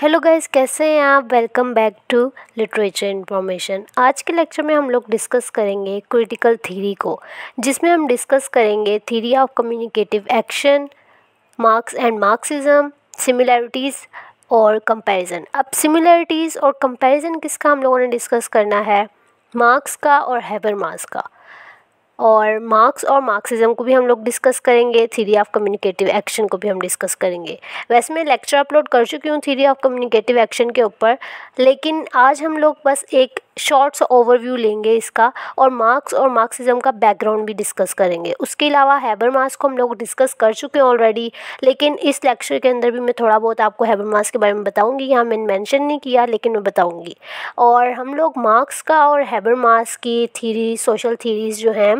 hello guys कैसे हैं आप welcome back to literature information आज के लेक्चर में हम लोग डिस्कस करेंगे क्रिटिकल थीरी को जिसमें हम डिस्कस करेंगे theory of communicative action Marx and Marxism similarities और कंपैरिजन अब सिमिलैरिटीज़ और कंपैरिजन किसका हम लोगों ने डिस्कस करना है मार्क्स का और हैबर का और मार्क्स और मार्क्सिज्म को भी हम लोग डिस्कस करेंगे थीरी ऑफ कम्युनिकेटिव एक्शन को भी हम डिस्कस करेंगे वैसे मैं लेक्चर अपलोड कर चुकी हूँ थीरी ऑफ कम्युनिकेटिव एक्शन के ऊपर लेकिन आज हम लोग बस एक शॉर्ट्स ओवरव्यू लेंगे इसका और मार्क्स और मार्क्सिज्म का बैकग्राउंड भी डिस्कस करेंगे उसके अलावा हैबर मास को हम लोग डिस्कस कर चुके हैं ऑलरेडी लेकिन इस लेक्चर के अंदर भी मैं थोड़ा बहुत आपको हैबर मास के बारे में बताऊँगी यहाँ मैंने मैंशन नहीं किया लेकिन मैं बताऊँगी और हम लोग मार्क्स का और हैबर मास की थीरी सोशल थीरीज़ जो हैं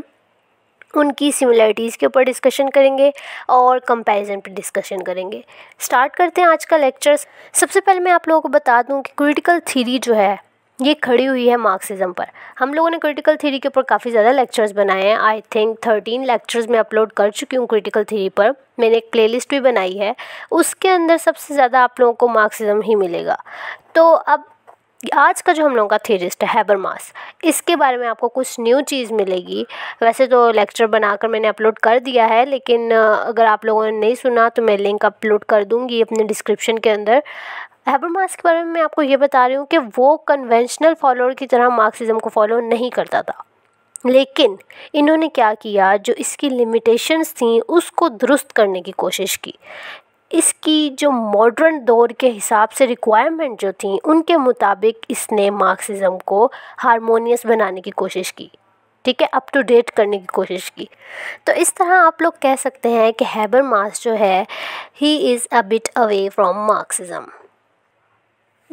उनकी सिमिलरिटीज़ के ऊपर डिस्कशन करेंगे और कंपैरिजन पे डिस्कशन करेंगे स्टार्ट करते हैं आज का लेक्चर सबसे पहले मैं आप लोगों को बता दूं कि क्रिटिकल थीरी जो है ये खड़ी हुई है मार्क्सिज्म पर हम लोगों ने क्रिटिकल थ्योरी के ऊपर काफ़ी ज़्यादा लेक्चर्स बनाए हैं आई थिंक थर्टीन लेक्चर्स मैं अपलोड कर चुकी हूँ क्रिटिकल थ्योरी पर मैंने एक प्लेलिस्ट भी बनाई है उसके अंदर सबसे ज़्यादा आप लोगों को मार्क्सिज्म ही मिलेगा तो अब आज का जो हम लोगों का थेरिस्ट है हैबरमास इसके बारे में आपको कुछ न्यू चीज़ मिलेगी वैसे तो लेक्चर बनाकर मैंने अपलोड कर दिया है लेकिन अगर आप लोगों ने नहीं सुना तो मैं लिंक अपलोड कर दूंगी अपने डिस्क्रिप्शन के अंदर हैबरमास के बारे में मैं आपको ये बता रही हूँ कि वो कन्वेंशनल फॉलोअर की तरह मार्क्सिजम को फॉलो नहीं करता था लेकिन इन्होंने क्या किया जो इसकी लिमिटेशंस थी उसको दुरुस्त करने की कोशिश की इसकी जो मॉडर्न दौर के हिसाब से रिक्वायरमेंट जो थी उनके मुताबिक इसने मार्क्सिज़म को हारमोनियस बनाने की कोशिश की ठीक है अप टू डेट करने की कोशिश की तो इस तरह आप लोग कह सकते हैं कि हैबर मार्क्स जो है he is a bit away from Marxism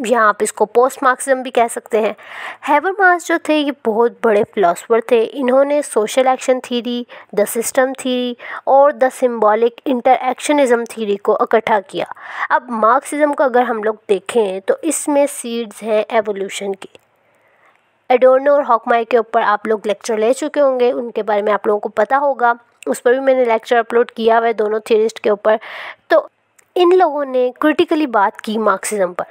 यहाँ आप इसको पोस्ट मार्क्सिज्म भी कह सकते हैं मार्स जो थे ये बहुत बड़े फ़िलासफ़र थे इन्होंने social action theory the system theory और द सिम्बॉलिक इंटरक्शनिज़म थीरी को इकट्ठा किया अब मार्क्सिज्म का अगर हम लोग देखें तो इसमें सीड्स हैं एवोल्यूशन के एडोर्नो और हॉकमाई के ऊपर आप लोग लेक्चर ले चुके होंगे उनके बारे में आप लोगों को पता होगा उस पर भी मैंने लेक्चर अपलोड किया हुआ है दोनों थियरिस्ट के ऊपर तो इन लोगों ने क्रिटिकली बात की मार्क्सिज्म पर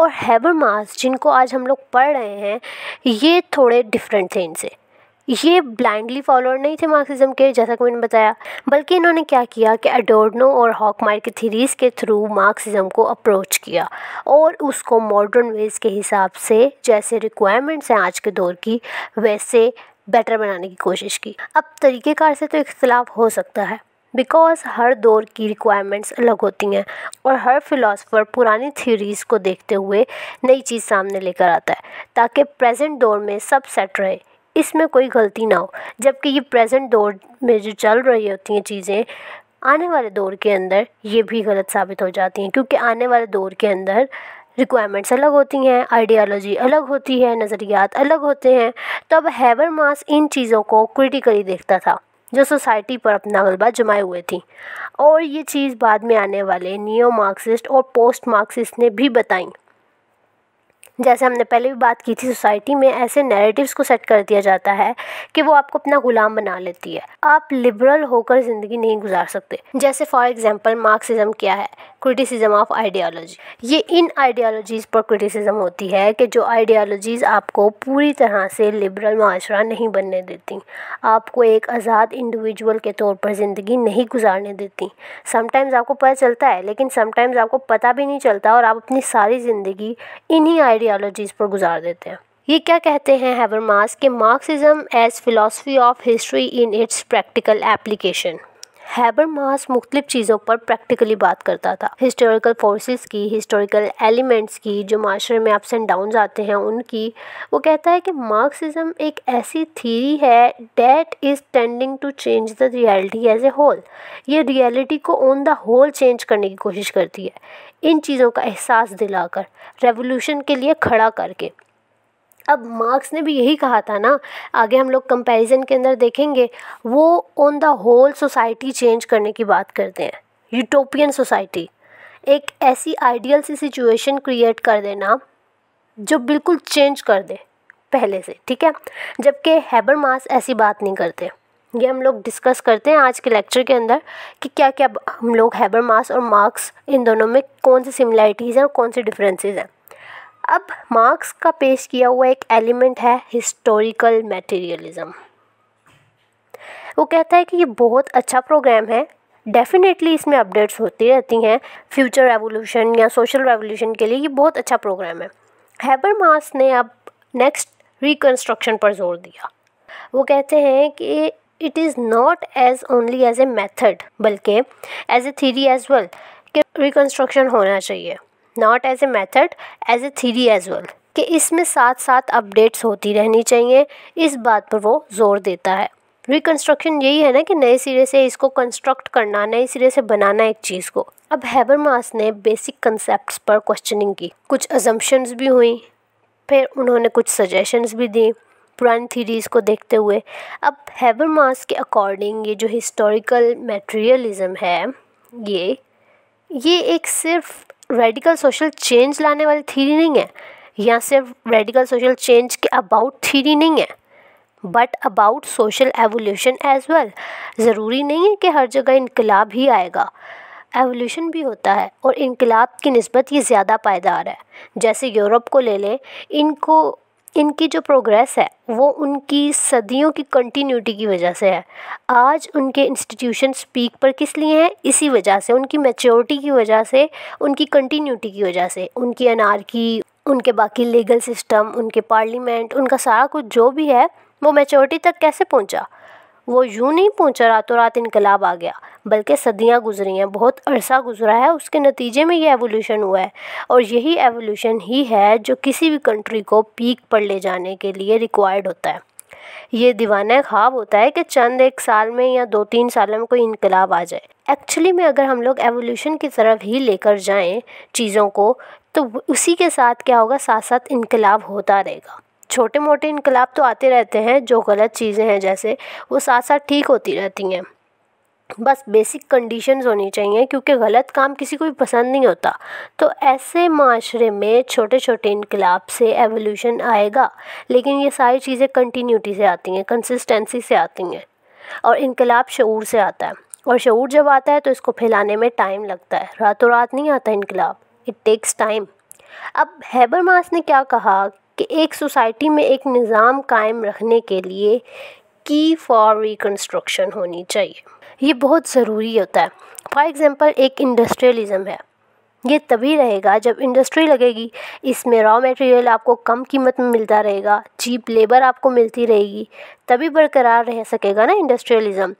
और हैबर मास जिनको आज हम लोग पढ़ रहे हैं ये थोड़े डिफरेंट थे इनसे ये ब्लाइंडली फॉलोअर नहीं थे मार्क्सिज्म के जैसा कि मैंने बताया बल्कि इन्होंने क्या किया कि एडोर्नो और हॉकमायर की थीरीज के थ्रू मार्क्सिज्म को अप्रोच किया और उसको मॉडर्न वेज के हिसाब से जैसे रिक्वायरमेंट्स हैं आज के दौर की वैसे बेटर बनाने की कोशिश की अब तरीक़ेकार से तो इख्तलाफ हो सकता है बिकॉज़ हर दौर की रिक्वायरमेंट्स अलग होती हैं और हर फ़िलासफ़र पुरानी थ्योरीज़ को देखते हुए नई चीज़ सामने लेकर आता है ताकि प्रेजेंट दौर में सब सेट रहे इसमें कोई गलती ना हो जबकि ये प्रेजेंट दौर में जो चल रही होती हैं चीज़ें आने वाले दौर के अंदर ये भी गलत साबित हो जाती हैं क्योंकि आने वाले दौर के अंदर रिक्वायरमेंट्स अलग होती हैं आइडियालॉजी अलग होती है नज़रियात अलग होते हैं तब तो मास इन चीज़ों को क्रिटिकली देखता था जो सोसाइटी पर अपना गलबा जमाए हुए थी और ये चीज़ बाद में आने वाले नियो मार्क्सिस्ट और पोस्ट मार्क्सिस्ट ने भी बताई जैसे हमने पहले भी बात की थी सोसाइटी में ऐसे नैरेटिव्स को सेट कर दिया जाता है कि वो आपको अपना ग़ुलाम बना लेती है आप लिबरल होकर ज़िंदगी नहीं गुजार सकते जैसे फॉर एग्ज़ाम्पल मार्क्सिज़म क्या है क्रिटिसिज्म ऑफ आइडियालॉजी ये इन आइडियालॉजीज़ पर क्रिटिसिज्म होती है कि जो आइडियालॉजीज़ आपको पूरी तरह से लिबरल माशरा नहीं बनने देती आपको एक आज़ाद इंडिविजुअल के तौर पर ज़िंदगी नहीं गुजारने देती समटाइम्स आपको पता चलता है लेकिन समटाइम्स आपको पता भी नहीं चलता और आप अपनी सारी ज़िंदगी इन्हीं आइडिया आइडियालॉजीज़ पर गुजार देते हैं ये क्या कहते हैं मास के Marxism as philosophy of history in its practical application Habermas मुख्तलिफ चीज़ों पर प्रैक्टिकली बात करता था हिस्टोरिकल फोर्सेस की हिस्टोरिकल एलिमेंट्स की जो माशरे में अप्स एंड डाउन आते हैं उनकी वो कहता है कि मार्क्सिज्म एक ऐसी थीरी है that is tending to change the reality as a whole ये रियलिटी को ऑन द होल चेंज करने की कोशिश करती है इन चीज़ों का एहसास दिलाकर रेवोल्यूशन के लिए खड़ा करके अब मार्क्स ने भी यही कहा था ना आगे हम लोग कंपैरिजन के अंदर देखेंगे वो on the whole society change करने की बात करते हैं यूटोपियन सोसाइटी एक ऐसी आइडियल सी सिचुएशन क्रिएट कर देना जो बिल्कुल चेंज कर दे पहले से ठीक है जबकि हैबर मास ऐसी बात नहीं करते ये हम लोग डिस्कस करते हैं आज के लेक्चर के अंदर कि क्या क्या हम लोग हैबर मास और मार्क्स इन दोनों में कौन सी सिमिलैरिटीज़ हैं और कौन से डिफरेंसेस हैं अब मार्क्स का पेश किया हुआ एक एलिमेंट है हिस्टोरिकल मटेरियलिज्म वो कहता है कि ये बहुत अच्छा प्रोग्राम है डेफिनेटली इसमें अपडेट्स होती रहती हैं फ्यूचर रेवोल्यूशन या सोशल रेवोल्यूशन के लिए ये बहुत अच्छा प्रोग्राम है मास ने अब नेक्स्ट रिकन्स्ट्रक्शन पर जोर दिया वो कहते हैं कि it is not as only as a method बल्कि as a theory as well कि रिकन्स्ट्रक्शन होना चाहिए not as a method as a theory as well कि इसमें साथ साथ अपडेट्स होती रहनी चाहिए इस बात पर वो ज़ोर देता है रिकन्स्ट्रक्शन यही है ना कि नए सिरे से इसको कंस्ट्रक्ट करना नए सिरे से बनाना एक चीज़ को अब हैबरमास ने बेसिक कंसेप्ट पर क्वेश्चनिंग की कुछ अजम्पन्स भी हुई फिर उन्होंने कुछ सजेशंस भी दी पुरानी थीरीज़ को देखते हुए अब मास के अकॉर्डिंग ये जो हिस्टोरिकल मटेरियलिज़्म है ये ये एक सिर्फ रेडिकल सोशल चेंज लाने वाली थीरी नहीं है या सिर्फ रेडिकल सोशल चेंज के अबाउट थीरी नहीं है but about social evolution as well ज़रूरी नहीं है कि हर जगह इनकलाब ही आएगा एवोल्यूशन भी होता है और इनकलाब की नस्बत ये ज़्यादा पायदार है जैसे यूरोप को ले लें इनको इनकी जो प्रोग्रेस है वो उनकी सदियों की कंटिन्यूटी की वजह से है आज उनके इंस्टीट्यूशन स्पीक पर किस लिए हैं इसी वजह से उनकी मेच्योरिटी की वजह से उनकी कंटिन्यूटी की वजह से उनकी की उनके बाकी लीगल सिस्टम उनके पार्लियामेंट उनका सारा कुछ जो भी है वो मेच्योरिटी तक कैसे पहुंचा वो यूँ नहीं पहुँचा रातों रात इनकलाब आ गया बल्कि सदियाँ गुज़री हैं बहुत अरसा गुज़रा है उसके नतीजे में ये एवोल्यूशन हुआ है और यही एवोल्यूशन ही है जो किसी भी कंट्री को पीक पर ले जाने के लिए रिक्वायर्ड होता है ये दीवाना ख्वाब होता है कि चंद एक साल में या दो तीन सालों में कोई इनकलाब आ जाए एक्चुअली में अगर हम लोग एवोल्यूशन की तरफ ही लेकर जाएं चीज़ों को तो उसी के साथ क्या होगा साथ साथ इनकलाब होता रहेगा छोटे मोटे इनकलाब तो आते रहते हैं जो गलत चीज़ें हैं जैसे वो साथ साथ ठीक होती रहती हैं बस बेसिक कंडीशंस होनी चाहिए क्योंकि गलत काम किसी को भी पसंद नहीं होता तो ऐसे माशरे में छोटे छोटे इनकलाब से एवोल्यूशन आएगा लेकिन ये सारी चीज़ें कंटिन्यूटी से आती हैं कंसिस्टेंसी से आती हैं और इनकलाब शूर से आता है और शूर जब आता है तो इसको फैलाने में टाइम लगता है रातों रात नहीं आता इनकलाब इट टेक्स टाइम अब मास ने क्या कहा कि एक सोसाइटी में एक निज़ाम कायम रखने के लिए की फॉर रिकन्स्ट्रक्शन होनी चाहिए ये बहुत ज़रूरी होता है फॉर एग्ज़ाम्पल एक इंडस्ट्रियलिज़म है ये तभी रहेगा जब इंडस्ट्री लगेगी इसमें रॉ मटेरियल आपको कम कीमत में मिलता रहेगा चीप लेबर आपको मिलती रहेगी तभी बरकरार रह सकेगा ना इंडस्ट्रियलिज़म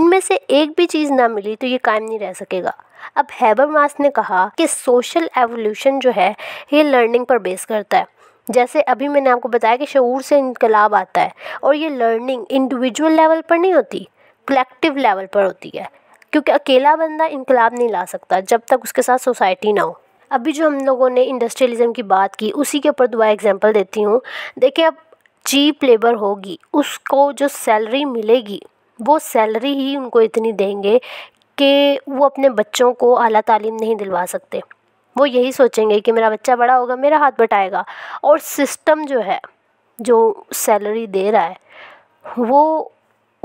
इनमें से एक भी चीज़ ना मिली तो ये कायम नहीं रह सकेगा अब हैबर मास ने कहा कि सोशल एवोल्यूशन जो है ये लर्निंग पर बेस करता है जैसे अभी मैंने आपको बताया कि शूर से इनकलाब आता है और ये लर्निंग इंडिविजुअल लेवल पर नहीं होती कलेक्टिव लेवल पर होती है क्योंकि अकेला बंदा इनकलाब नहीं ला सकता जब तक उसके साथ सोसाइटी ना हो अभी जो हम लोगों ने इंडस्ट्रियलिज्म की बात की उसी के ऊपर दुआ एग्जांपल देती हूँ देखिए अब चीप लेबर होगी उसको जो सैलरी मिलेगी वो सैलरी ही उनको इतनी देंगे कि वो अपने बच्चों को अला तालीम नहीं दिलवा सकते वो यही सोचेंगे कि मेरा बच्चा बड़ा होगा मेरा हाथ बटाएगा और सिस्टम जो है जो सैलरी दे रहा है वो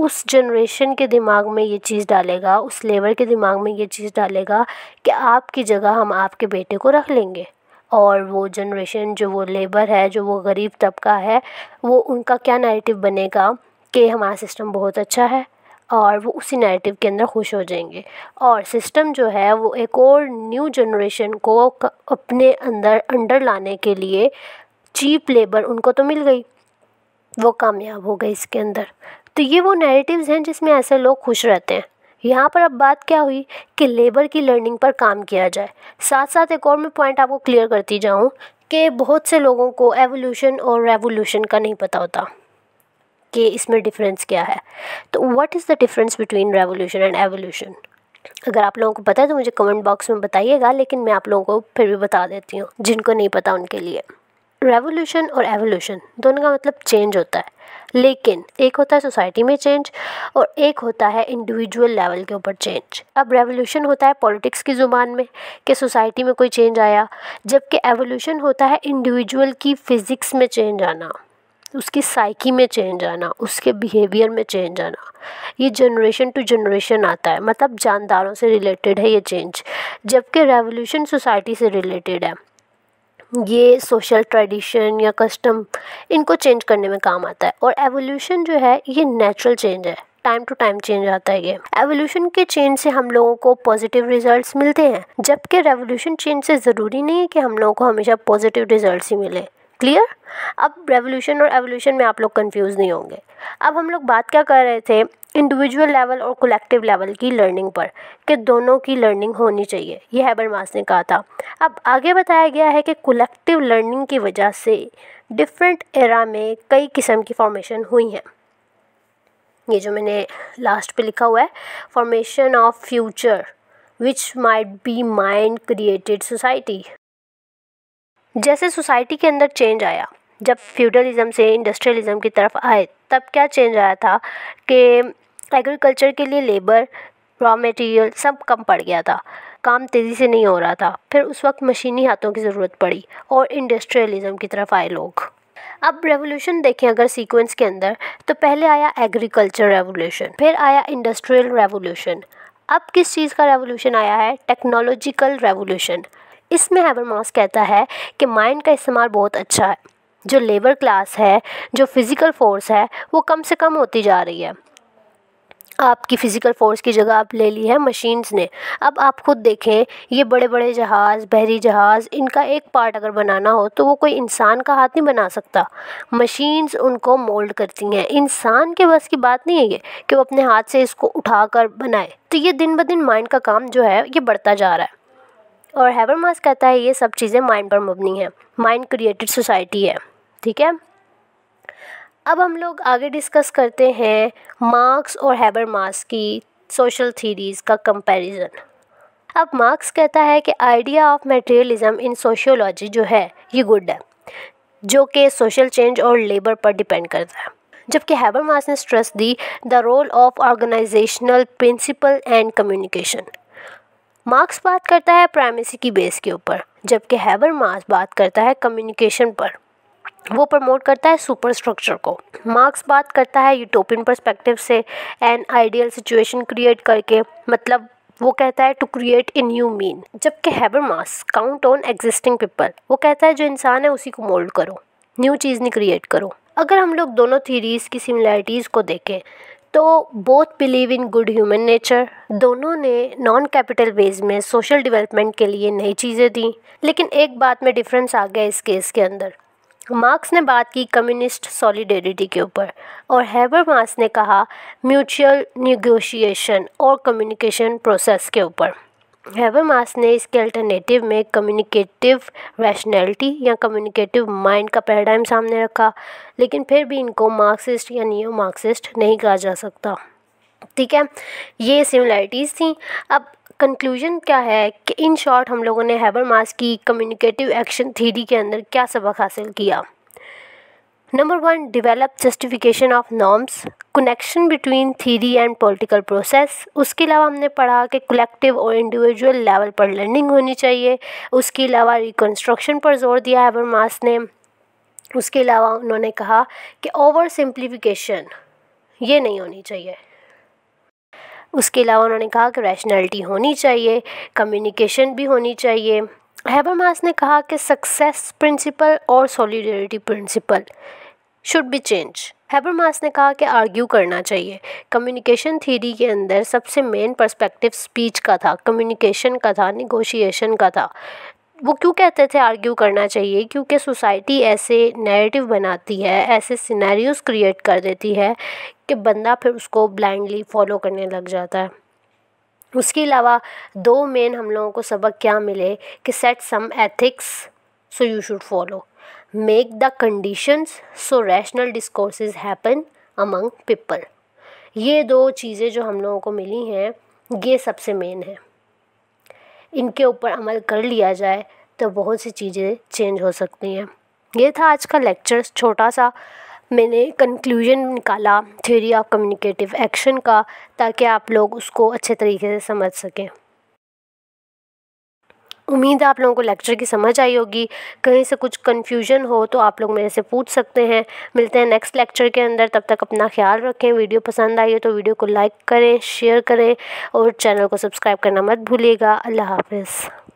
उस जनरेशन के दिमाग में ये चीज़ डालेगा उस लेबर के दिमाग में ये चीज़ डालेगा कि आपकी जगह हम आपके बेटे को रख लेंगे और वो जनरेशन जो वो लेबर है जो वो गरीब तबका है वो उनका क्या नैरेटिव बनेगा कि हमारा सिस्टम बहुत अच्छा है और वो उसी नैरेटिव के अंदर खुश हो जाएंगे और सिस्टम जो है वो एक और न्यू जनरेशन को अपने अंदर अंडर लाने के लिए चीप लेबर उनको तो मिल गई वो कामयाब हो गई इसके अंदर तो ये वो नैरेटिव्स हैं जिसमें ऐसे लोग खुश रहते हैं यहाँ पर अब बात क्या हुई कि लेबर की लर्निंग पर काम किया जाए साथ साथ एक और मैं पॉइंट आपको क्लियर करती जाऊँ कि बहुत से लोगों को एवोल्यूशन और रेवोल्यूशन का नहीं पता होता कि इसमें डिफरेंस क्या है तो what is the difference between revolution and evolution अगर आप लोगों को पता है तो मुझे कमेंट बॉक्स में बताइएगा लेकिन मैं आप लोगों को फिर भी बता देती हूँ जिनको नहीं पता उनके लिए रेवोल्यूशन और एवोल्यूशन दोनों का मतलब चेंज होता है लेकिन एक होता है सोसाइटी में चेंज और एक होता है इंडिविजुअल लेवल के ऊपर चेंज अब रेवोल्यूशन होता है पॉलिटिक्स की ज़ुबान में कि सोसाइटी में कोई चेंज आया जबकि एवोल्यूशन होता है इंडिविजुअल की फ़िज़िक्स में चेंज आना उसकी साइकी में चेंज आना उसके बिहेवियर में चेंज आना ये जनरेशन टू जनरेशन आता है मतलब जानदारों से रिलेटेड है ये चेंज जबकि रेवोल्यूशन सोसाइटी से रिलेटेड है ये सोशल ट्रेडिशन या कस्टम इनको चेंज करने में काम आता है और एवोल्यूशन जो है ये नेचुरल चेंज है टाइम टू टाइम चेंज आता है ये एवोल्यूशन के चेंज से हम लोगों को पॉजिटिव रिजल्ट्स मिलते हैं जबकि रेवोल्यूशन चेंज से ज़रूरी नहीं है कि हम लोगों को हमेशा पॉजिटिव रिजल्ट्स ही मिले क्लियर अब रेवोल्यूशन और एवोल्यूशन में आप लोग कंफ्यूज नहीं होंगे अब हम लोग बात क्या कर रहे थे इंडिविजुअल लेवल और कलेक्टिव लेवल की लर्निंग पर कि दोनों की लर्निंग होनी चाहिए यह मास ने कहा था अब आगे बताया गया है कि कलेक्टिव लर्निंग की वजह से डिफरेंट एरा में कई किस्म की फॉर्मेशन हुई हैं ये जो मैंने लास्ट पे लिखा हुआ है formation of future which might be mind created society जैसे सोसाइटी के अंदर चेंज आया जब फ्यूडलिज्म से इंडस्ट्रियलिज्म की तरफ आए तब क्या चेंज आया था कि एग्रीकल्चर के लिए लेबर रॉ मटेरियल सब कम पड़ गया था काम तेज़ी से नहीं हो रहा था फिर उस वक्त मशीनी हाथों की ज़रूरत पड़ी और इंडस्ट्रियलिज्म की तरफ आए लोग अब रेवोल्यूशन देखें अगर सीक्वेंस के अंदर तो पहले आया एग्रीकल्चर रेवोल्यूशन फिर आया इंडस्ट्रियल रेवोल्यूशन अब किस चीज़ का रेवोल्यूशन आया है टेक्नोलॉजिकल रेवोल्यूशन इसमें हैबरमास कहता है कि माइंड का इस्तेमाल बहुत अच्छा है जो लेबर क्लास है जो फिज़िकल फ़ोर्स है वो कम से कम होती जा रही है आपकी फ़िज़िकल फ़ोर्स की जगह आप ले ली है मशीन्स ने अब आप खुद देखें ये बड़े बड़े जहाज़ बहरी जहाज़ इनका एक पार्ट अगर बनाना हो तो वो कोई इंसान का हाथ नहीं बना सकता मशीन्स उनको मोल्ड करती हैं इंसान के बस की बात नहीं है ये कि वो अपने हाथ से इसको उठा कर बनाए तो ये दिन ब दिन माइंड का काम जो है ये बढ़ता जा रहा है और हैबरमास कहता है ये सब चीज़ें माइंड पर मबनी है माइंड क्रिएटेड सोसाइटी है ठीक है अब हम लोग आगे डिस्कस करते हैं मार्क्स और हैबरमास की सोशल थीरीज़ का कंपैरिजन अब मार्क्स कहता है कि idea of materialism in sociology जो है ये गुड है जो कि सोशल चेंज और लेबर पर डिपेंड करता है जबकि हैबरमास ने स्ट्रेस दी the role of organisational principle and communication Marx बात करता है प्राइमेसी की बेस के ऊपर जबकि मार्क्स बात करता है कम्युनिकेशन पर वो प्रमोट करता है सुपर स्ट्रक्चर को मार्क्स बात करता है यूटोपियन पर्सपेक्टिव से एंड आइडियल सिचुएशन क्रिएट करके मतलब वो कहता है to create a new mean जबकि मास काउंट ऑन एग्जिस्टिंग पीपल वो कहता है जो इंसान है उसी को मोल्ड करो न्यू चीज़ नहीं क्रिएट करो अगर हम लोग दोनों थीरीज़ की सिमिलैरिटीज़ को देखें तो both believe in good human nature दोनों ने नॉन कैपिटल वेज में सोशल डेवलपमेंट के लिए नई चीज़ें दी लेकिन एक बात में डिफरेंस आ गया इस केस के अंदर मार्क्स ने बात की कम्युनिस्ट सॉलिडेरिटी के ऊपर और हैबर मार्क्स ने कहा म्यूचुअल निगोशिएशन और कम्युनिकेशन प्रोसेस के ऊपर हैबरमास ने इसके अल्टरनेटिव में कम्युनिकेटिव रैशनैलिटी या कम्युनिकेटिव माइंड का पैराडाइम सामने रखा लेकिन फिर भी इनको मार्क्सिस्ट या नियो मार्क्सिस्ट नहीं कहा जा सकता ठीक है ये सिमिलैरिटीज़ थी अब कंक्लूजन क्या है कि इन शॉर्ट हम लोगों ने हैबरमास की कम्युनिकेटिव एक्शन थीरी के अंदर क्या सबक हासिल किया number one develop justification of norms connection between theory and political process उसके अलावा हमने पढ़ा कि कलेक्टिव और इंडिविजुअल लेवल पर लर्निंग होनी चाहिए उसके अलावा रिकन्स्ट्रक्शन पर जोर दिया है मास ने उसके अलावा उन्होंने कहा कि ओवर सिंप्लीफिकेशन ये नहीं होनी चाहिए उसके अलावा उन्होंने कहा कि रैशनैलिटी होनी चाहिए कम्युनिकेशन भी होनी चाहिए हैबरमास ने कहा कि सक्सेस प्रिंसिपल और solidarity principle should be change Habermas ने कहा कि आर्ग्यू करना चाहिए कम्युनिकेशन थीरी के अंदर सबसे मेन पर्सपेक्टिव स्पीच का था कम्युनिकेशन का था निगोशिएशन का था वो क्यों कहते थे आर्ग्यू करना चाहिए क्योंकि सोसाइटी ऐसे नैरेटिव बनाती है ऐसे सिनेरियोस क्रिएट कर देती है कि बंदा फिर उसको ब्लाइंडली फॉलो करने लग जाता है उसके अलावा दो मेन हम लोगों को सबक क्या मिले कि set some ethics so you should follow make the conditions so rational discourses happen among people ये दो चीज़ें जो हम लोगों को मिली हैं ये सबसे मेन है इनके ऊपर अमल कर लिया जाए तो बहुत सी चीज़ें चेंज हो सकती हैं ये था आज का लेक्चर छोटा सा मैंने कंक्लूजन निकाला थ्योरी ऑफ कम्युनिकेटिव एक्शन का ताकि आप लोग उसको अच्छे तरीके से समझ सकें उम्मीद है आप लोगों को लेक्चर की समझ आई होगी कहीं से कुछ कन्फ्यूजन हो तो आप लोग मेरे से पूछ सकते हैं मिलते हैं नेक्स्ट लेक्चर के अंदर तब तक अपना ख्याल रखें वीडियो पसंद आई हो तो वीडियो को लाइक करें शेयर करें और चैनल को सब्सक्राइब करना मत भूलिएगा अल्लाह हाफिज़